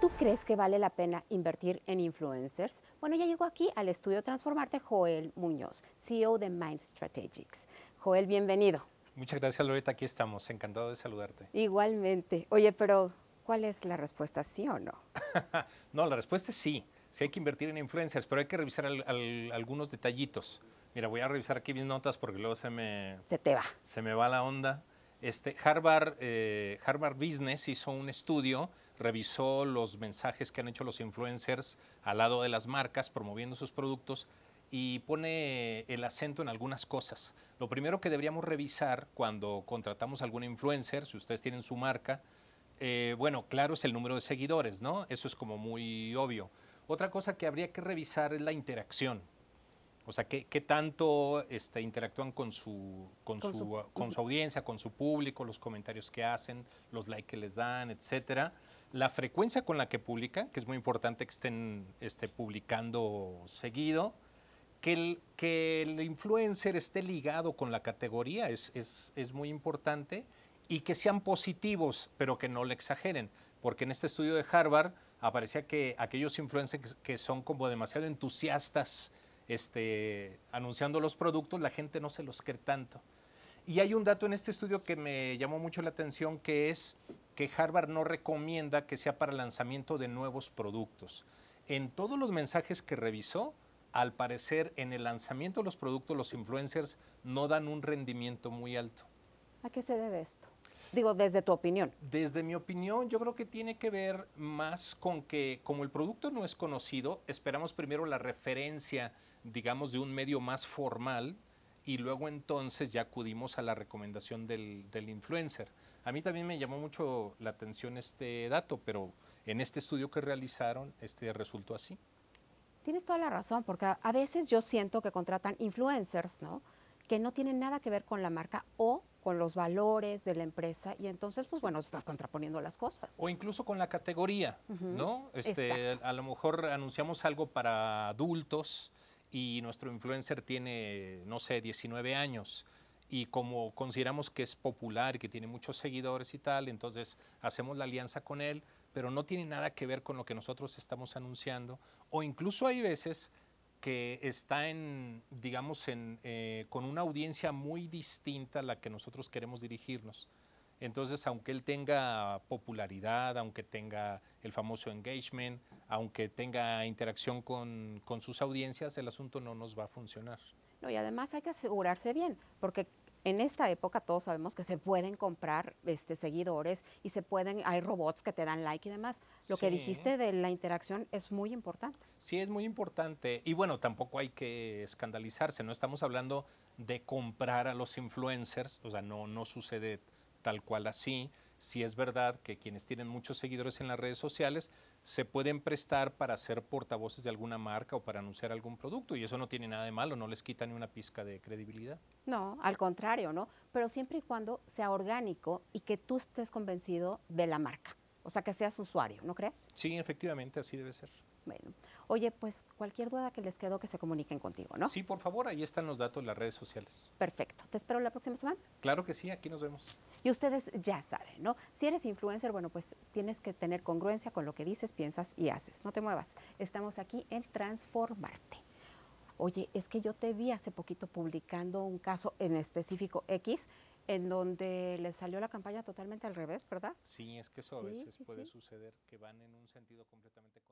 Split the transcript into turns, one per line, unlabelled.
¿Tú crees que vale la pena invertir en influencers? Bueno, ya llegó aquí al estudio Transformarte Joel Muñoz, CEO de Mind Strategics. Joel, bienvenido.
Muchas gracias, Loreta. Aquí estamos. Encantado de saludarte.
Igualmente. Oye, pero ¿cuál es la respuesta? ¿Sí o no?
no, la respuesta es sí. Sí hay que invertir en influencers, pero hay que revisar algunos detallitos. Mira, voy a revisar aquí mis notas porque luego se me... Se te va. Se me va la onda. Este, eh, Harvard, Business hizo un estudio, revisó los mensajes que han hecho los influencers al lado de las marcas promoviendo sus productos y pone el acento en algunas cosas. Lo primero que deberíamos revisar cuando contratamos a algún influencer, si ustedes tienen su marca, eh, bueno, claro es el número de seguidores, ¿no? Eso es como muy obvio. Otra cosa que habría que revisar es la interacción. O sea, ¿qué, tanto este, interactúan con, su, con, su, ah, con audiencia, con su público, los comentarios que hacen, los likes que les dan, etcétera? La frecuencia con la que publican, que es muy importante que estén este, publicando seguido. Que el, que el, influencer esté ligado con la categoría es, es muy importante y que sean positivos, pero que no le exageren, porque en este estudio de Harvard aparecía que aquellos influencers que son como demasiado entusiastas este, anunciando los productos, la gente no se los cree tanto. Y hay un dato en este estudio que me llamó mucho la atención, que es que Harvard no recomienda que sea para lanzamiento de nuevos productos. En todos los mensajes que revisó, al parecer en el lanzamiento de los productos los influencers no dan un rendimiento muy alto.
¿A qué se debe esto? Digo, desde
tu opinión. Desde mi opinión, yo creo que tiene que ver más con que como el producto no es conocido, esperamos primero la referencia, digamos, de un medio más formal y luego entonces ya acudimos a la recomendación del, del influencer. A mí también me llamó mucho la atención este dato, pero en este estudio que realizaron, este resultó así.
Tienes toda la razón, porque a veces yo siento que contratan influencers, ¿no? Que no tienen nada que ver con la marca o con los valores de la empresa y entonces, pues bueno, estás contraponiendo las cosas.
O incluso con la categoría,
¿no? Este,
a lo mejor anunciamos algo para adultos y nuestro influencer tiene, no sé, 19 años y como consideramos que es popular, que tiene muchos seguidores y tal, entonces hacemos la alianza con él, pero no tiene nada que ver con lo que nosotros estamos anunciando. O incluso hay veces que está en, digamos, en, eh, con una audiencia muy distinta a la que nosotros queremos dirigirnos. Entonces, aunque él tenga popularidad, aunque tenga el famoso engagement, aunque tenga interacción con, con sus audiencias, el asunto no nos va a funcionar.
No, y además hay que asegurarse bien, porque en esta época todos sabemos que se pueden comprar este, seguidores y se pueden, hay robots que te dan like y demás. Lo que dijiste de la interacción es muy importante.
Sí, es muy importante. Y bueno, tampoco hay que escandalizarse, no estamos hablando de comprar a los influencers, o sea, no, no sucede tal cual así. Si sí es verdad que quienes tienen muchos seguidores en las redes sociales se pueden prestar para ser portavoces de alguna marca o para anunciar algún producto y eso no tiene nada de malo, no les quita ni una pizca de credibilidad.
No, al contrario, ¿no? Pero siempre y cuando sea orgánico y que tú estés convencido de la marca, o sea, que seas usuario, ¿no crees?
Sí, efectivamente, así debe ser.
Bueno, oye, pues cualquier duda que les quedó que se comuniquen contigo, ¿no?
Sí, por favor, ahí están los datos, en las redes sociales.
Perfecto, te espero la próxima semana.
Claro que sí, aquí nos vemos.
Y ustedes ya saben, ¿no? Si eres influencer, bueno, pues tienes que tener congruencia con lo que dices, piensas y haces. No te muevas, estamos aquí en Transformarte. Oye, es que yo te vi hace poquito publicando un caso en específico X en donde les salió la campaña totalmente al revés,
¿verdad? Sí, es que eso a veces puede suceder, que van en un sentido completamente